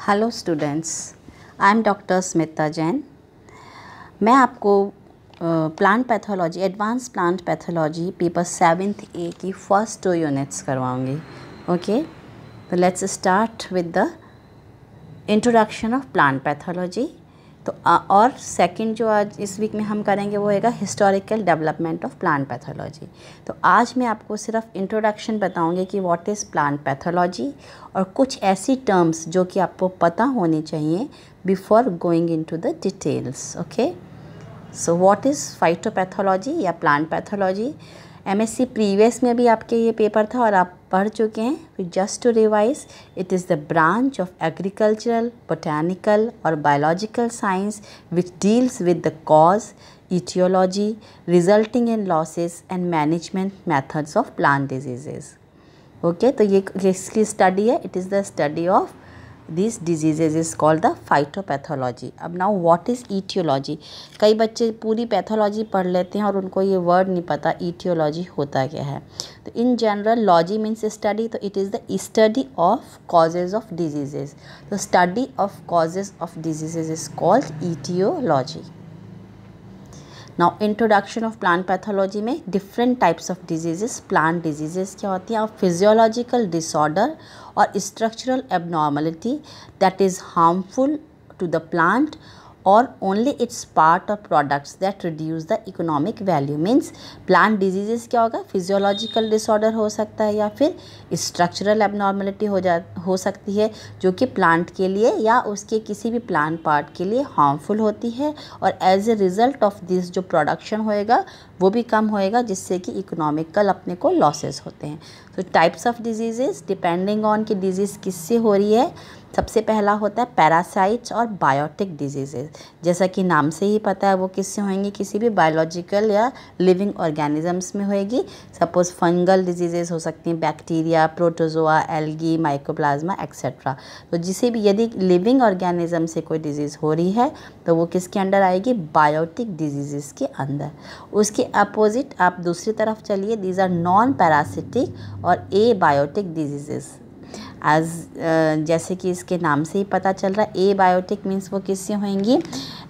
Hello students I am doctor Smita Jain मैं आपको plant pathology advance plant pathology paper seventh A की first two units करवाऊंगी okay तो let's start with the introduction of plant pathology तो और second जो आज इस वीक में हम करेंगे वो होगा historical development of plant pathology तो आज मैं आपको सिर्फ इंट्रोडक्शन बताऊंगी कि व्हाट इज़ प्लांट पैथोलॉजी और कुछ ऐसी टर्म्स जो कि आपको पता होने चाहिए before going into the details okay so what is phytopathology या प्लांट पैथोलॉजी एमएससी प्रीवियस में भी आपके ये पेपर था और आप पढ़ चुके हैं फिर just to revise it is the branch of agricultural botanical और biological science which deals with the cause aetiology resulting in losses and management methods of plant diseases okay तो ये इसकी स्टडी है it is the study of this diseases is called the phytopathology अब now what is aetiology कई बच्चे पूरी pathology पढ़ लेते हैं और उनको ये वर्ड नहीं पता ईटियोलॉजी होता क्या है तो in general logy means study तो it is the study of causes of diseases तो study of causes of diseases is called aetiology now introduction of plant pathology में different types of diseases plant diseases क्या होती हैं और physiological disorder और structural abnormality that is harmful to the plant और only its part of products that reduce the economic value means plant diseases क्या होगा physiological disorder हो सकता है या फिर स्ट्रक्चरल एबनॉर्मलिटी हो जा हो सकती है जो कि प्लांट के लिए या उसके किसी भी प्लांट पार्ट के लिए हार्मफुल होती है और as a result of this जो प्रोडक्शन होएगा वो भी कम होएगा जिससे कि इकोनॉमिकल अपने को लॉसेस होते हैं तो types of diseases depending on की डिजीज़ किससे हो रही है सबसे पहला होता है पैरासाइट्स और बायोटिक डिजीज़ेज जैसा कि नाम से ही पता है वो किससे होंगी किसी भी बायोलॉजिकल या लिविंग ऑर्गेनिजम्स में होएगी सपोज़ फंगल डिजीज़ेज हो सकती हैं bacteria protozoa algae mycoplasma etcetera तो जिसे भी यदि लिविंग ऑर्गेनिज्म से कोई डिजीज़ हो रही है तो वो किसके अंडर आएगी बायोटिक डिजीज़ के अंदर उसके अपोजिट आप दूसरी तरफ चलिए दीज आर नॉन पैरासिटिक और ए बायोटिक डिजीज़ आज uh, जैसे कि इसके नाम से ही पता चल रहा है ए बायोटिक मीन्स वो किससे होंगी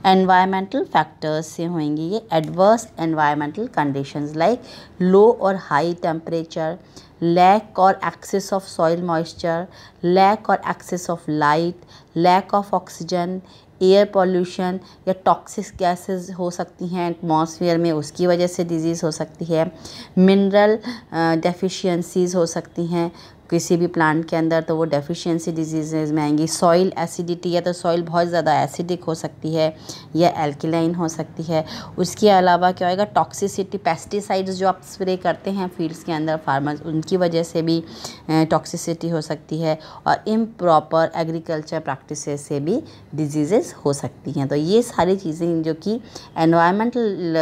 एनवायरमेंटल फैक्टर्स से होंगी ये adverse environmental conditions like low और हाई टेम्परेचर लैक और excess of soil moisture lack और excess of light lack of oxygen air pollution या टॉक्सिक गैसेस हो सकती हैं एटमॉस्फेयर में उसकी वजह से डिजीज़ हो सकती है मिनरल डेफिशिएंसीज uh, हो सकती हैं किसी भी प्लांट के अंदर तो वो डेफिशिएंसी डिजीज़ में आएंगी सॉइल एसिडिटी या तो सॉइल बहुत ज़्यादा एसिडिक हो सकती है या एल्किलाइन हो सकती है उसके अलावा क्या होगा टॉक्सिसिटी पेस्टिसाइड्स जो आप स्प्रे करते हैं फील्ड्स के अंदर फार्मर्स उनकी वजह से भी टॉक्सिसिटी हो सकती है और इम्प्रॉपर एग्रीकल्चर प्रैक्टिस से भी डिजीज़ेज़ हो सकती हैं तो ये सारी चीज़ें जो कि एनवायरमेंटल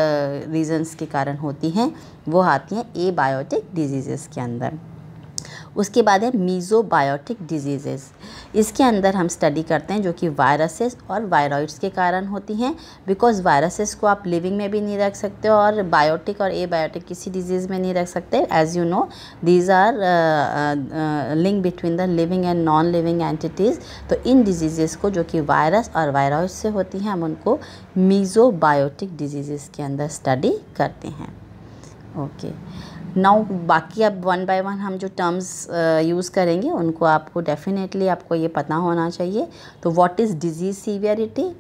रीज़न्स के कारण होती हैं वो आती हैं ए बायोटिक डिजीज़ के अंदर उसके बाद है मीज़ोबायोटिक डिजीज़ेस इसके अंदर हम स्टडी करते हैं जो कि वायरसेस और वायरॉइड्स के कारण होती हैं बिकॉज वायरसेस को आप लिविंग में भी नहीं रख सकते और बायोटिक और ए बायोटिक किसी डिजीज़ में नहीं रख सकते as you know these are link between the living and non living entities तो इन डिजीज़ेस को जो कि वायरस और वायरॉइड से होती हैं हम उनको मीज़ोबायोटिक डिजीज़ के अंदर स्टडी करते हैं ओके okay. नाउ बाकी अब वन बाय वन हम जो टर्म्स यूज़ करेंगे उनको आपको डेफिनेटली आपको ये पता होना चाहिए तो what is disease severity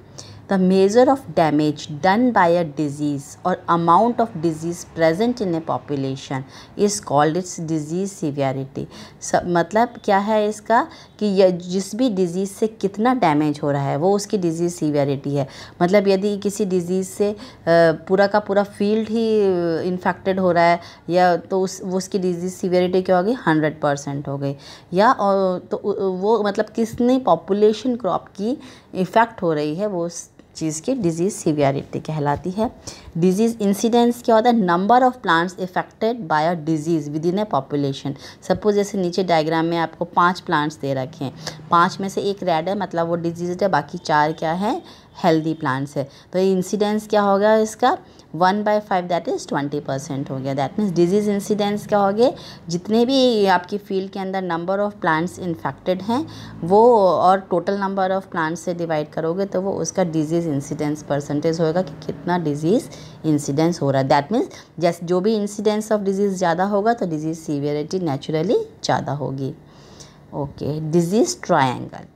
the measure of damage done by a disease और amount of disease present in a population is called its disease severity सब मतलब क्या है इसका कि यह जिस भी डिज़ीज़ से कितना डैमेज हो रहा है वो उसकी डिज़ीज़ सीवियरिटी है मतलब यदि किसी डिज़ीज़ से पूरा का पूरा फील्ड ही इन्फेक्टेड हो रहा है या तो उस वो उसकी डिज़ीज़ सीवियरिटी क्या होगी हंड्रेड परसेंट हो गई या और तो वो मतलब किसने पॉपुलेशन क्रॉप की इफ़ेक्ट हो रही है वो चीज़ की डिजीज़ सीवियरिटी कहलाती है डिजीज़ इंसिडेंस क्या होता है number of plants affected by a disease within a population suppose जैसे नीचे डायग्राम में आपको पांच प्लांट्स दे रखे हैं पांच में से एक रेड है मतलब वो डिजीज है बाकी चार क्या है हेल्दी प्लांट्स है तो इंसिडेंस क्या होगा इसका one by five that is twenty percent हो गया दैट मीन्स डिजीज़ इंसिडेंस क्या हो गया जितने भी आपकी फील्ड के अंदर नंबर ऑफ़ प्लांट्स इन्फेक्टेड हैं वो और टोटल नंबर ऑफ़ प्लांट्स से डिवाइड करोगे तो वो उसका डिजीज़ इंसिडेंस परसेंटेज होगा कि कितना डिजीज़ इंसिडेंस हो रहा है दैट मीन्स जैसे जो भी इंसिडेंस ऑफ डिजीज़ ज़्यादा होगा तो डिजीज़ सीवियरिटी नेचुरली ज़्यादा होगी ओके डिजीज़ ट्राइंगल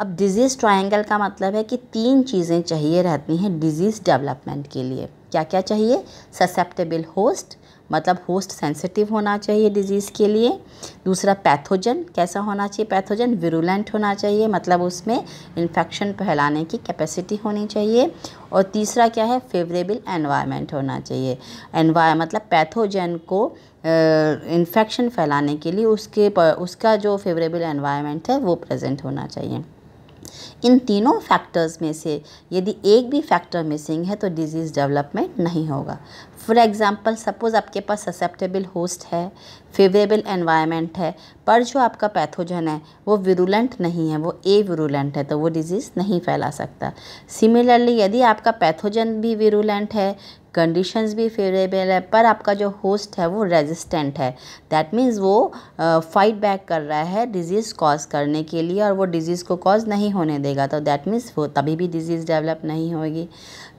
अब डिजीज़ ट्रायंगल का मतलब है कि तीन चीज़ें चाहिए रहती हैं डिजीज़ डेवलपमेंट के लिए क्या क्या चाहिए ससेप्टेबल होस्ट मतलब होस्ट सेंसिटिव होना चाहिए डिजीज़ के लिए दूसरा पैथोजन कैसा होना चाहिए पैथोजन विरुलेंट होना चाहिए मतलब उसमें इन्फेक्शन फैलाने की कैपेसिटी होनी चाहिए और तीसरा क्या है फेवरेबल एनवायरनमेंट होना चाहिए एनवाय मतलब पैथोजन को इन्फेक्शन फैलाने के लिए उसके उसका जो फेवरेबल एनवायरनमेंट है वो प्रेजेंट होना चाहिए इन तीनों फैक्टर्स में से यदि एक भी फैक्टर मिसिंग है तो डिजीज़ डेवलपमेंट नहीं होगा फॉर एग्ज़ाम्पल सपोज़ आपके पास ससेप्टेबल होस्ट है फेवरेबल एनवायरनमेंट है पर जो आपका पैथोजन है वो विरुलेंट नहीं है वो ए विरुलेंट है तो वो डिज़ीज़ नहीं फैला सकता सिमिलरली यदि आपका पैथोजन भी विरुलेंट है कंडीशंस भी फेवरेबल है पर आपका जो होस्ट है वो रेजिस्टेंट है दैट मीन्स वो फाइट uh, बैक कर रहा है डिजीज़ कॉज करने के लिए और वो डिजीज़ को कॉज नहीं होने देगा तो दैट मीन्स वो तभी भी डिजीज़ डेवलप नहीं होगी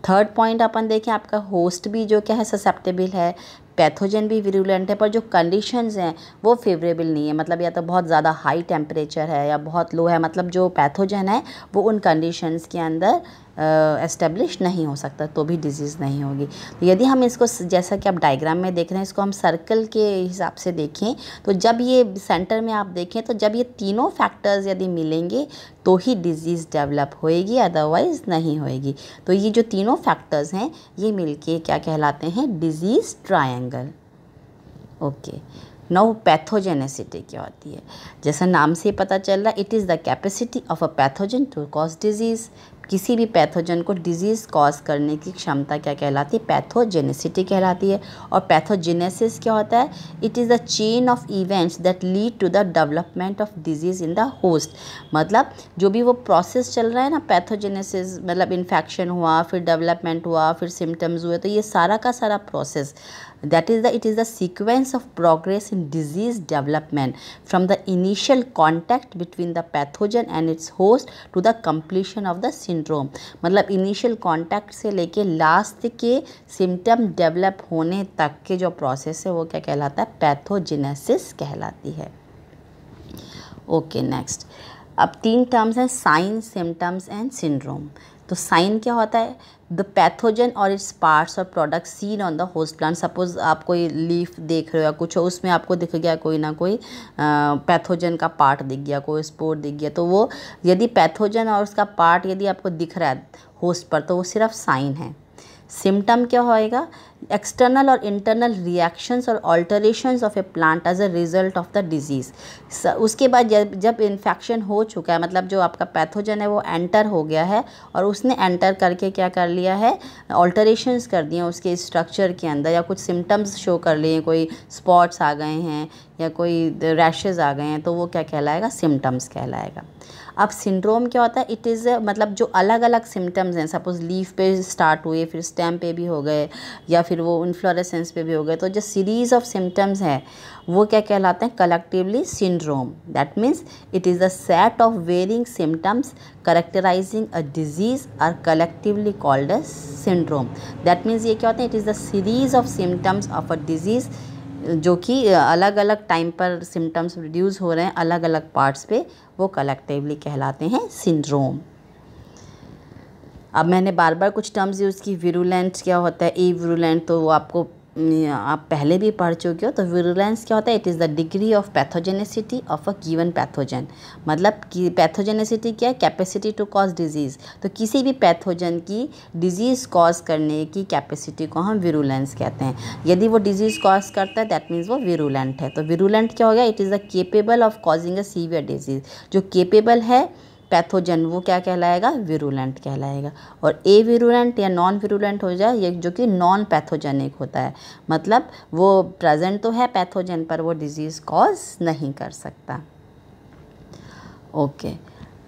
थर्ड पॉइंट अपन देखें आपका होस्ट भी जो क्या है ससेप्टेबल है पैथोजन भी विरुलेंट है पर जो कंडीशंस हैं वो फेवरेबल नहीं है मतलब या तो बहुत ज़्यादा हाई टेम्परेचर है या बहुत लो है मतलब जो पैथोजन है वो उन कंडीशंस के अंदर एस्टेब्लिश नहीं हो सकता तो भी डिजीज़ नहीं होगी तो यदि हम इसको जैसा कि आप डायग्राम में देख रहे हैं इसको हम सर्कल के हिसाब से देखें तो जब ये सेंटर में आप देखें तो जब ये तीनों फैक्टर्स यदि मिलेंगे तो ही डिजीज़ डेवलप होएगी अदरवाइज़ नहीं होएगी तो ये जो तीनों फैक्टर्स हैं ये मिल क्या कहलाते हैं disease triangle okay now pathogenicity क्या होती है जैसा नाम से पता चल रहा है it is the capacity of a pathogen to cause disease किसी भी पैथोजन को डिजीज़ कॉज करने की क्षमता क्या कहलाती है पैथोजेनेसिटी कहलाती है और पैथोजेनेसिस क्या होता है it is the chain of events that lead to the development of disease in the host मतलब जो भी वो प्रोसेस चल रहा है ना पैथोजेनेसिस मतलब इन्फेक्शन हुआ फिर डेवलपमेंट हुआ फिर सिम्टम्स हुए तो ये सारा का सारा process that is the it is the sequence of progress in disease development from the initial contact between the pathogen and its host to the completion of the syndrome मतलब initial contact से लेके last के symptom develop होने तक के जो process है वो क्या कहलाता है पैथोजेनेसिस कहलाती है ओके okay, नेक्स्ट अब तीन टर्म्स हैं साइन सिम्टम्स एंड सिंड्रोम तो साइन क्या होता है द पैथोजन और इट्स पार्ट्स और product seen on the host plant suppose आप कोई लीफ देख रहे हो या कुछ हो उसमें आपको दिख गया कोई ना कोई पैथोजन का पार्ट दिख गया कोई स्पोर दिख गया तो वो यदि पैथोजन और उसका पार्ट यदि आपको दिख रहा है होस्ट पर तो वो सिर्फ साइन है सिम्टम क्या होएगा एक्सटर्नल और इंटरनल रिएक्शंस और alterations of a plant as a result of the disease उसके बाद जब जब इन्फेक्शन हो चुका है मतलब जो आपका पैथोजन है वो एंटर हो गया है और उसने एंटर करके क्या कर लिया है ऑल्टरेशंस कर दिए उसके स्ट्रक्चर के अंदर या कुछ सिम्टम्स शो कर लिए कोई स्पॉट्स आ गए हैं या कोई रैशेज़ आ गए हैं तो वो क्या कहलाएगा सिम्टम्स कहलाएगा अब सिंड्रोम क्या होता है इट इज़ मतलब जो अलग अलग सिम्टम्स हैं सपोज़ लीफ पे स्टार्ट हुए फिर स्टेम पे भी हो गए या फिर वो इन्फ्लोरेसेंस पे भी हो गए तो जो सीरीज़ ऑफ सिम्टम्स हैं वो क्या कहलाते हैं collectively syndrome that means it is the set of varying symptoms characterising a disease are collectively called a syndrome that means ये क्या होते हैं it is the series of symptoms of a disease जो कि अलग अलग टाइम पर symptoms produce हो रहे हैं अलग अलग पार्ट्स पे वो कलेक्टिवली कहलाते हैं सिंड्रोम अब मैंने बार बार कुछ टर्म्स यूज़ की विरुलेंट क्या होता है ई विरुलेंट तो वो आपको आप पहले भी पढ़ चुके हो तो विरुलेंस क्या होता है it is the degree of pathogenicity of a given pathogen मतलब कि पैथोजेनेसिटी क्या है कैपेसिटी टू कॉज डिजीज़ तो किसी भी पैथोजन की डिजीज़ कॉज करने की कैपेसिटी को हम विरुलेंस कहते हैं यदि वो डिजीज़ कॉज करता है दैट मीन्स वो विरुलेंट है तो विरुलेंट क्या हो गया it is the capable of causing a severe disease जो केपेबल है पैथोजन वो क्या कहलाएगा विरुलेंट कहलाएगा और ए विरुलेंट या नॉन विरुलेंट हो जाए ये जो कि नॉन पैथोजेनिक होता है मतलब वो प्रेजेंट तो है पैथोजन पर वो डिजीज़ कॉज नहीं कर सकता ओके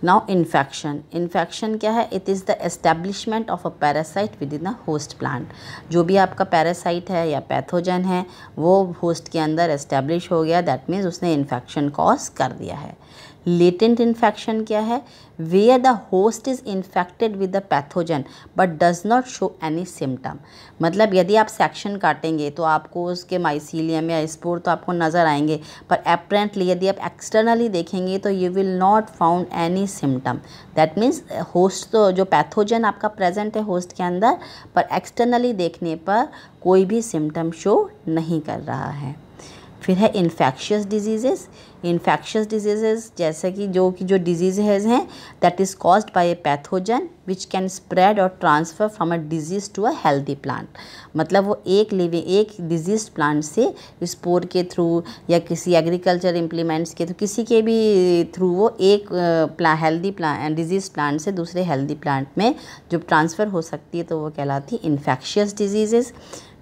नाउ इन्फेक्शन इन्फेक्शन क्या है it is the establishment of a parasite within a host plant जो भी आपका पैरासाइट है या पैथोजन है वो होस्ट के अंदर एस्टेब्लिश हो गया दैट मीन्स उसने इन्फेक्शन कॉज कर दिया है लेटेंट इन्फेक्शन क्या है where the host is infected with the pathogen but does not show any symptom मतलब यदि आप सेक्शन काटेंगे तो आपको उसके माइसीलियम या स्पोर तो आपको नज़र आएंगे पर अप्रेंटली यदि आप एक्सटर्नली देखेंगे तो you will not found any symptom that means host तो जो पैथोजन आपका प्रेजेंट है होस्ट के अंदर पर एक्सटर्नली देखने पर कोई भी सिम्टम शो नहीं कर रहा है फिर है इन्फेक्शियस डिजीज़ेस इन्फेक्शियस डिजीज़ेस जैसे कि जो कि जो डिजीज़ेज हैं that is caused by a pathogen which can spread और transfer from a disease to a healthy plant मतलब वो एक लिविंग एक डिजीज प्लांट से स्पोर के थ्रू या किसी एग्रीकल्चर इम्प्लीमेंट्स के थ्रू किसी के भी थ्रू वो एक हेल्दी प्लांट डिजीज़ प्लांट से दूसरे हेल्दी प्लांट में जो ट्रांसफ़र हो सकती है तो वो कहलाती है infectious diseases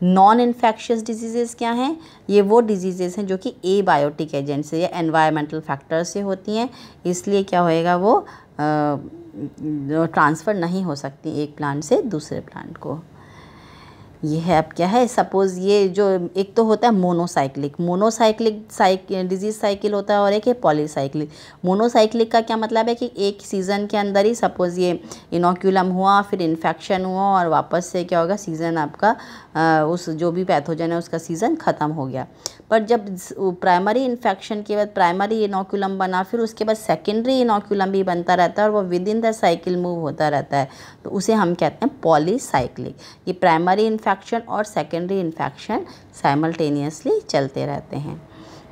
non infectious diseases क्या हैं ये वो डिजीज़ेज़ हैं जो कि ए बायोटिक एजेंट से या एनवायरमेंटल फैक्टर से होती हैं इसलिए क्या होएगा वो ट्रांसफ़र नहीं हो सकती एक प्लांट से दूसरे प्लांट को ये है अब क्या है सपोज़ ये जो एक तो होता है मोनोसाइक्लिक मोनोसाइक्लिक साइक डिजीज़ साइकिल होता है और एक है पॉलीसाइक्लिक मोनोसाइक्लिक का क्या मतलब है कि एक सीज़न के अंदर ही सपोज़ ये इनोक्यूलम हुआ फिर इन्फेक्शन हुआ और वापस से क्या होगा सीज़न आपका आ, उस जो भी पैथोजन है उसका सीज़न ख़त्म हो गया पर जब प्राइमरी इन्फेक्शन के बाद प्राइमरी इनोक्यूलम बना फिर उसके बाद सेकेंडरी इनोक्यूलम भी बनता रहता है और वो within the cycle move होता रहता है तो उसे हम कहते हैं पॉलीसाइक्लिक ये प्राइमरी इन्फेक्शन और सेकेंडरी इन्फेक्शन साइमल्टेनियसली चलते रहते हैं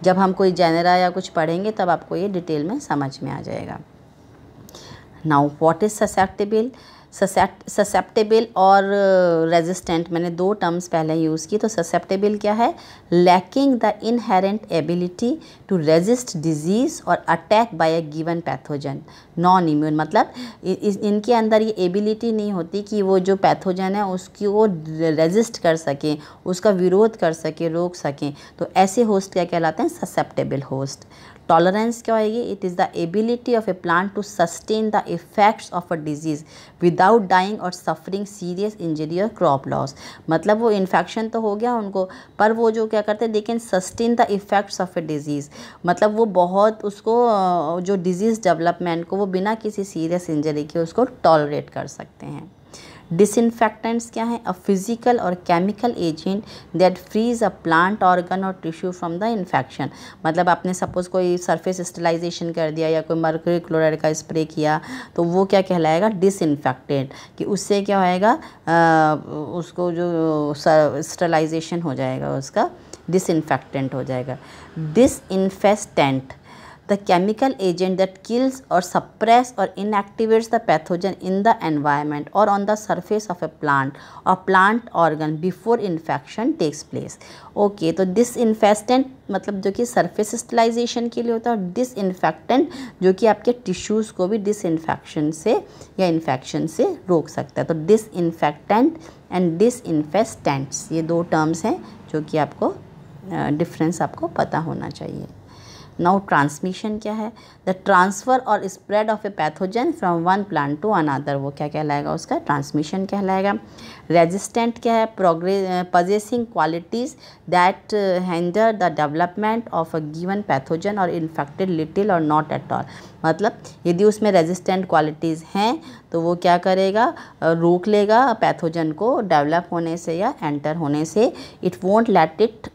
जब हम कोई जेनरा या कुछ पढ़ेंगे तब आपको ये डिटेल में समझ में आ जाएगा now what is susceptible susceptible और रेजिस्टेंट मैंने दो टर्म्स पहले यूज़ की तो ससेप्टेबल क्या है lacking the inherent ability to resist disease और attack by a given pathogen non immune मतलब इनके अंदर ये एबिलिटी नहीं होती कि वो जो पैथोजन है उसकी वो रेजिस्ट कर सकें उसका विरोध कर सकें रोक सकें तो ऐसे होस्ट क्या कहलाते हैं ससेप्टेबल होस्ट टॉलरेंस क्या होगी it is the ability of a plant to sustain the effects of a disease without dying और सफरिंग सीरियस इंजरी और क्रॉप लॉस मतलब वो इन्फेक्शन तो हो गया उनको पर वो जो क्या करते हैं लेकिन sustain the effects of a disease मतलब वो बहुत उसको जो डिज़ीज़ डेवलपमेंट को वो बिना किसी सीरियस इंजरी के उसको टॉलरेट कर सकते हैं डिसइनफेक्टेंट्स क्या हैं अ फिज़िकल और chemical agent that frees a plant organ और टिश्यू फ्रॉम द इन्फेक्शन मतलब आपने सपोज़ कोई सरफेस स्टिलाइजेशन कर दिया या कोई मर्क्री क्लोराइड का स्प्रे किया तो वो क्या कहलाएगा डिसइनफेक्टेंट कि उससे क्या होएगा उसको जो स्टलाइजेशन हो जाएगा उसका डिसइनफेक्टेंट हो जाएगा disinfestant the chemical agent that kills और सप्रेस और inactivates the pathogen in the environment और on the surface of a plant और plant organ before infection takes place okay तो डिस इन्फेस्टेंट मतलब जो कि सर्फेस स्टिलाइजेशन के लिए होता है और डिस इन्फेक्टेंट जो कि आपके टिश्यूज़ को भी डिस इन्फेक्शन से या इन्फेक्शन से रोक सकता है तो disinfectant and disinfestants ये दो टर्म्स हैं जो कि आपको डिफ्रेंस uh, आपको पता होना चाहिए नाउ ट्रांसमिशन क्या है द ट्रांसफ़र और spread of a pathogen from one plant to another वो क्या कहलाएगा उसका ट्रांसमिशन कहलाएगा रेजिस्टेंट क्या है प्रोग्रे possessing qualities that hinder the development of a given pathogen और इन्फेक्टेड लिटिल और नॉट एट ऑल मतलब यदि उसमें रेजिस्टेंट क्वालिटीज़ हैं तो वो क्या करेगा रोक लेगा पैथोजन को डेवलप होने से या एंटर होने से it won't let it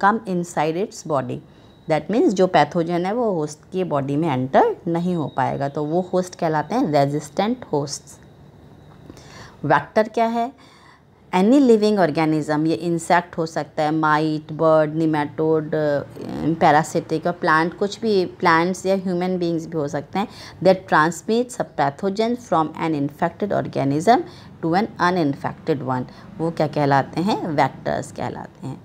come inside its body that means जो पैथोजन है वो होस्ट की बॉडी में एंटर नहीं हो पाएगा तो वो होस्ट कहलाते हैं रेजिस्टेंट होस्ट वैक्टर क्या है एनी लिविंग ऑर्गेनिज्म ये इंसेक्ट हो सकता है माइट बर्ड निमेटोड पैरासिटिक और प्लांट कुछ भी प्लांट्स या ह्यूमन बींग्स भी हो सकते हैं that transmits a pathogen from an infected organism to an uninfected one वो क्या कहलाते हैं वैक्टर्स कहलाते हैं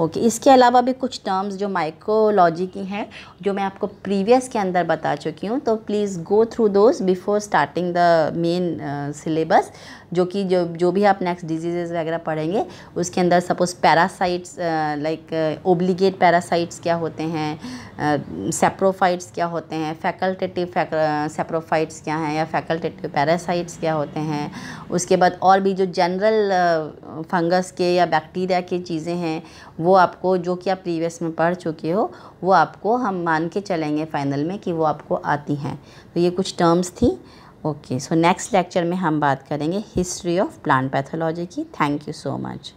ओके इसके अलावा भी कुछ टर्म्स जो माइक्रोलॉजी की हैं जो मैं आपको प्रीवियस के अंदर बता चुकी हूँ तो please go through those before starting the main syllabus जो कि जो जो भी आप नेक्स्ट डिजीजेज वगैरह पढ़ेंगे उसके अंदर suppose parasites like obligate parasites क्या होते हैं सेप्रोफाइट्स uh, क्या होते हैं फैकल्टेटिव सेप्रोफाइट्स uh, क्या हैं या फैकल्टेटिव पैरासाइट्स क्या होते हैं उसके बाद और भी जो जनरल फंगस uh, के या बैक्टीरिया के चीज़ें हैं वो आपको जो कि आप प्रीवियस में पढ़ चुके हो वो आपको हम मान के चलेंगे फाइनल में कि वो आपको आती हैं तो ये कुछ टर्म्स थी ओके सो नेक्स्ट लेक्चर में हम बात करेंगे हिस्ट्री ऑफ प्लांट पैथोलॉजी की थैंक यू सो मच